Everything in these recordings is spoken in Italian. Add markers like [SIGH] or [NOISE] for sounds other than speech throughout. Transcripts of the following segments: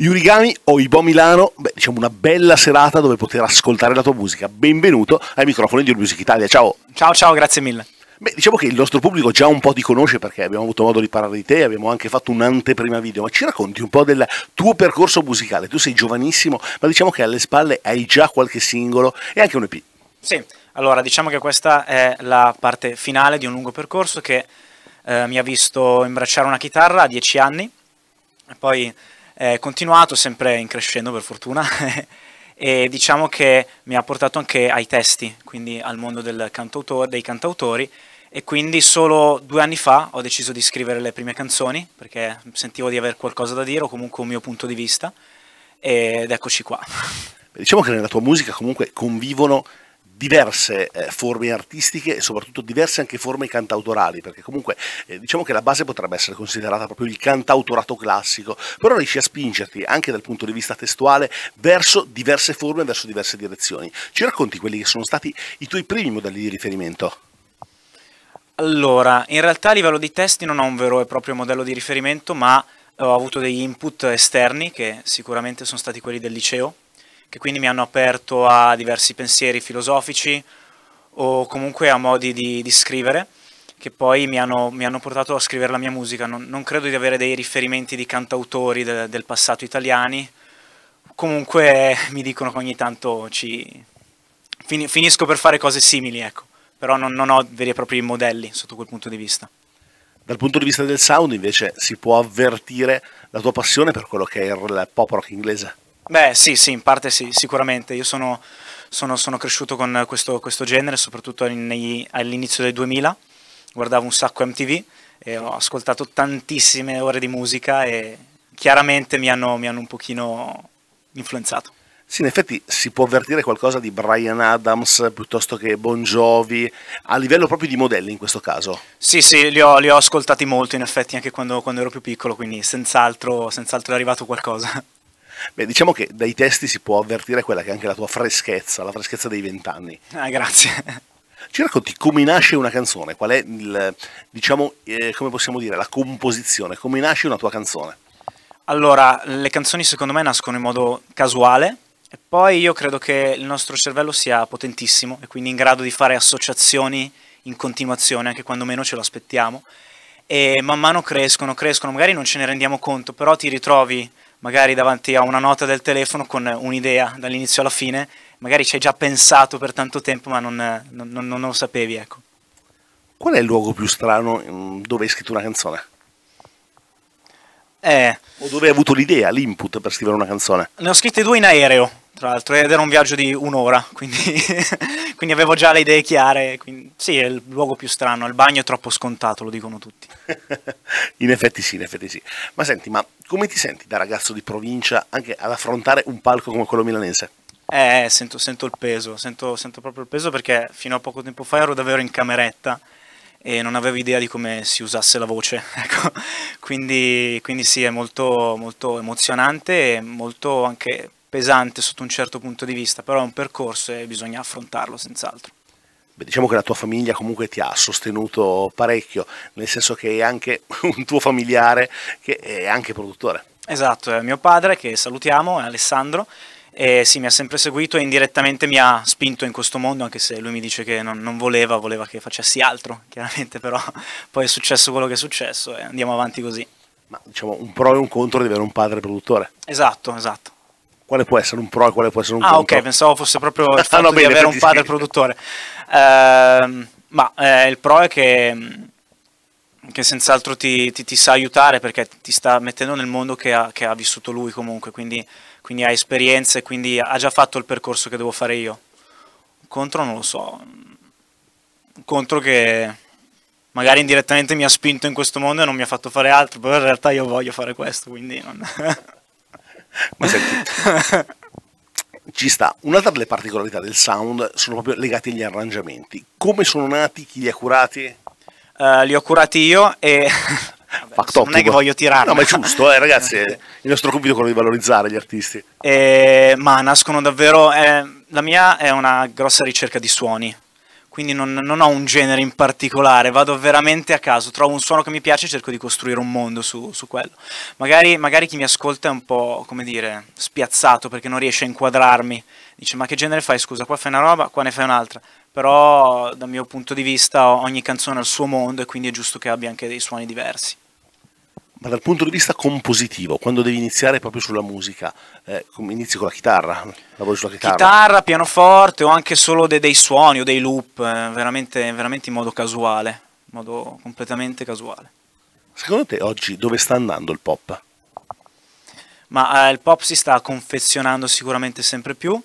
Yurigami o Ibo Milano, beh, diciamo una bella serata dove poter ascoltare la tua musica. Benvenuto ai microfoni di Music Italia. Ciao. Ciao, ciao, grazie mille. Beh, diciamo che il nostro pubblico già un po' ti conosce perché abbiamo avuto modo di parlare di te, abbiamo anche fatto un'anteprima video, ma ci racconti un po' del tuo percorso musicale. Tu sei giovanissimo, ma diciamo che alle spalle hai già qualche singolo e anche un EP. Sì, allora diciamo che questa è la parte finale di un lungo percorso che eh, mi ha visto imbracciare una chitarra a dieci anni, e poi eh, continuato, sempre in crescendo per fortuna, [LAUGHS] e diciamo che mi ha portato anche ai testi, quindi al mondo cantautore, dei cantautori, e quindi solo due anni fa ho deciso di scrivere le prime canzoni, perché sentivo di avere qualcosa da dire o comunque un mio punto di vista, ed eccoci qua. Diciamo che nella tua musica comunque convivono diverse eh, forme artistiche e soprattutto diverse anche forme cantautorali, perché comunque eh, diciamo che la base potrebbe essere considerata proprio il cantautorato classico, però riesci a spingerti anche dal punto di vista testuale verso diverse forme, verso diverse direzioni. Ci racconti quelli che sono stati i tuoi primi modelli di riferimento? Allora, in realtà a livello di testi non ho un vero e proprio modello di riferimento, ma ho avuto degli input esterni che sicuramente sono stati quelli del liceo, che quindi mi hanno aperto a diversi pensieri filosofici o comunque a modi di, di scrivere che poi mi hanno, mi hanno, portato a scrivere la mia musica. Non, non credo di avere dei riferimenti di cantautori de, del passato italiani, comunque eh, mi dicono che ogni tanto ci... finisco per fare cose simili, ecco. però non, non ho veri e propri modelli sotto quel punto di vista. Dal punto di vista del sound invece si può avvertire la tua passione per quello che è il pop rock inglese? Beh sì, sì, in parte sì, sicuramente. Io sono, sono, sono cresciuto con questo, questo genere, soprattutto all'inizio del 2000. Guardavo un sacco MTV e ho ascoltato tantissime ore di musica e chiaramente mi hanno, mi hanno un pochino influenzato. Sì, in effetti si può avvertire qualcosa di Brian Adams piuttosto che Bon Jovi, a livello proprio di modelli in questo caso. Sì, sì, li ho, li ho ascoltati molto in effetti anche quando, quando ero più piccolo, quindi senz'altro, senz'altro è arrivato qualcosa. Beh, diciamo che dai testi si può avvertire quella che è anche la tua freschezza, la freschezza dei vent'anni. Ah, grazie. Ci racconti come nasce una canzone, qual è il, diciamo, eh, come possiamo dire, la composizione, come nasce una tua canzone? Allora, le canzoni secondo me nascono in modo casuale, e poi io credo che il nostro cervello sia potentissimo e quindi in grado di fare associazioni in continuazione, anche quando meno ce lo aspettiamo. E man mano crescono, crescono, magari non ce ne rendiamo conto, però ti ritrovi magari davanti a una nota del telefono con un'idea dall'inizio alla fine, magari ci hai già pensato per tanto tempo ma non, non, non, lo sapevi. Ecco. Qual è il luogo più strano mm, dove hai scritto una canzone? Eh, o dove hai avuto l'idea, l'input per scrivere una canzone? Ne ho scritte due in aereo tra l'altro, ed era un viaggio di un'ora, quindi, [LAUGHS] quindi avevo già le idee chiare. Quindi, sì, è il luogo più strano, il bagno è troppo scontato, lo dicono tutti. [LAUGHS] in effetti sì, in effetti sì. Ma senti, ma come ti senti da ragazzo di provincia anche ad affrontare un palco come quello milanese? Eh, sento, sento il peso, sento, sento proprio il peso perché fino a poco tempo fa ero davvero in cameretta e non avevo idea di come si usasse la voce. [LAUGHS] Ecco. Quindi, quindi sì, è molto, molto emozionante e molto anche pesante sotto un certo punto di vista, però è un percorso e bisogna affrontarlo senz'altro. Beh, diciamo che la tua famiglia comunque ti ha sostenuto parecchio, nel senso che è anche [LAUGHS] un tuo familiare che è anche produttore. Esatto, è mio padre che salutiamo, è Alessandro, e sì, mi ha sempre seguito e indirettamente mi ha spinto in questo mondo, anche se lui mi dice che non, non, voleva, voleva che facessi altro, [LAUGHS] chiaramente, però poi è successo quello che è successo e andiamo avanti così. Ma diciamo un pro e un contro di avere un padre produttore. Esatto, esatto quale può essere un pro e quale può essere un ah, contro. Ah, ok, pensavo fosse proprio il [LAUGHS] ah, fatto no, bene, di avere un padre sì. produttore. Uh, ma eh, il pro è che, mm, che senz'altro ti, ti, ti, sa aiutare perché ti sta mettendo nel mondo che ha, che ha vissuto lui comunque, quindi, quindi ha esperienze, quindi ha già fatto il percorso che devo fare io. Contro non lo so. Mm, contro che magari indirettamente mi ha spinto in questo mondo e non mi ha fatto fare altro, però in realtà io voglio fare questo, quindi non... [LAUGHS] [LAUGHS] Ma senti, ci sta. Un'altra delle particolarità del sound sono proprio legate agli arrangiamenti. Come sono nati? Chi li ha curati? Uh, li ho curati io e... [LAUGHS] Vabbè, non è che voglio tirarlo. No, ma è giusto, eh, ragazzi, [LAUGHS] eh, il nostro compito è quello di valorizzare gli artisti. E, eh, ma nascono davvero... Eh, la mia è una grossa ricerca di suoni quindi non, non, ho un genere in particolare, vado veramente a caso, trovo un suono che mi piace e cerco di costruire un mondo su, su quello. Magari, magari, chi mi ascolta è un po', come dire, spiazzato perché non riesce a inquadrarmi, dice ma che genere fai, scusa, qua fai una roba, qua ne fai un'altra, però dal mio punto di vista ogni canzone ha il suo mondo e quindi è giusto che abbia anche dei suoni diversi. Ma dal punto di vista compositivo, quando devi iniziare proprio sulla musica, eh, inizi con la chitarra, lavori sulla chitarra. Chitarra, pianoforte o anche solo de- dei suoni o dei loop, eh, veramente, veramente in modo casuale, in modo completamente casuale. Secondo te oggi dove sta andando il pop? Ma eh, il pop si sta confezionando sicuramente sempre più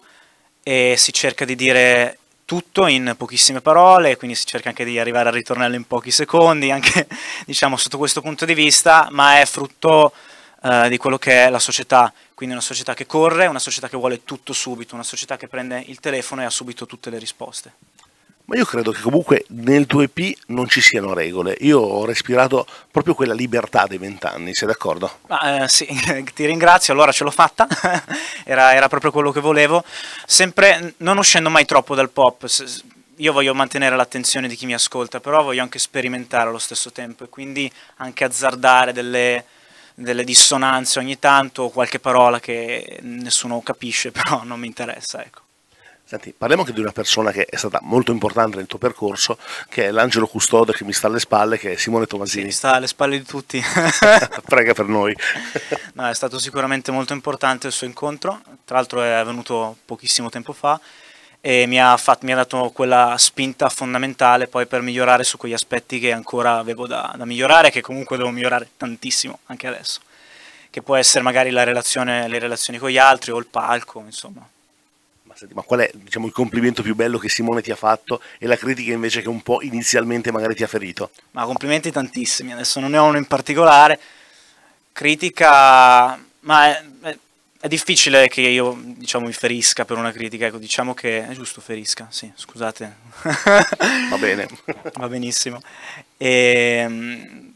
e si cerca di dire tutto in pochissime parole, quindi si cerca anche di arrivare al ritornello in pochi secondi, anche [LAUGHS] diciamo sotto questo punto di vista, ma è frutto eh, di quello che è la società, quindi una società che corre, una società che vuole tutto subito, una società che prende il telefono e ha subito tutte le risposte. Ma io credo che comunque nel 2P non ci siano regole. Io ho respirato proprio quella libertà dei vent'anni, sei d'accordo? Ah, eh, sì, [LAUGHS] ti ringrazio, allora ce l'ho fatta, [LAUGHS] era, era, proprio quello che volevo. Sempre non uscendo mai troppo dal pop, io voglio mantenere l'attenzione di chi mi ascolta, però voglio anche sperimentare allo stesso tempo e quindi anche azzardare delle, delle dissonanze ogni tanto, o qualche parola che nessuno capisce, [LAUGHS] però non mi interessa, ecco. Senti, parliamo anche di una persona che è stata molto importante nel tuo percorso, che è l'angelo custode che mi sta alle spalle, che è Simone Tomasini. Sì, mi sta alle spalle di tutti. [LAUGHS] Prega per noi. [LAUGHS] no, è stato sicuramente molto importante il suo incontro, tra l'altro è avvenuto pochissimo tempo fa e mi ha, fatto, mi ha, dato quella spinta fondamentale poi per migliorare su quegli aspetti che ancora avevo da, da migliorare, che comunque devo migliorare tantissimo anche adesso, che può essere magari relazione, le relazioni con gli altri o il palco, insomma. Ma, senti, ma qual è diciamo, il complimento più bello che Simone ti ha fatto e la critica invece che un po' inizialmente magari ti ha ferito? Ma complimenti tantissimi, adesso non ne ho uno in particolare. Critica, ma è, è, è difficile che io diciamo, mi ferisca per una critica, ecco, diciamo che è giusto ferisca, sì, scusate. [LAUGHS] Va bene. [LAUGHS] Va benissimo. E, ehm,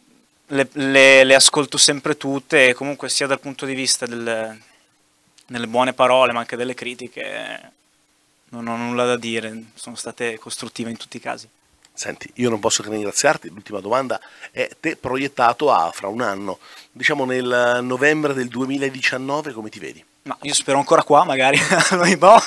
le, le, le ascolto sempre tutte, comunque sia dal punto di vista del nelle buone parole, ma anche delle critiche, non ho nulla da dire, sono state costruttive in tutti i casi. Senti, io non posso che ringraziarti, l'ultima domanda è te proiettato a fra un anno, diciamo nel novembre del 2019 come ti vedi? Ma io spero ancora qua magari, [LAUGHS] boh.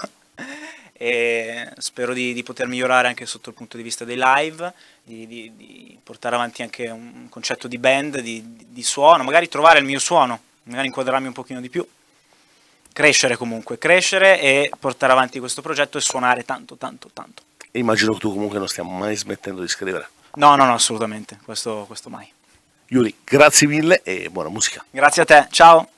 e spero di, di, poter migliorare anche sotto il punto di vista dei live, di, di, di portare avanti anche un concetto di band, di suono, magari trovare il mio suono, magari inquadrarmi un pochino di più crescere comunque, crescere e portare avanti questo progetto e suonare tanto, tanto, tanto. E immagino che tu comunque non stia mai smettendo di scrivere. No, no, no, assolutamente, questo, questo mai. Yuri, grazie mille e buona musica. Grazie a te, ciao.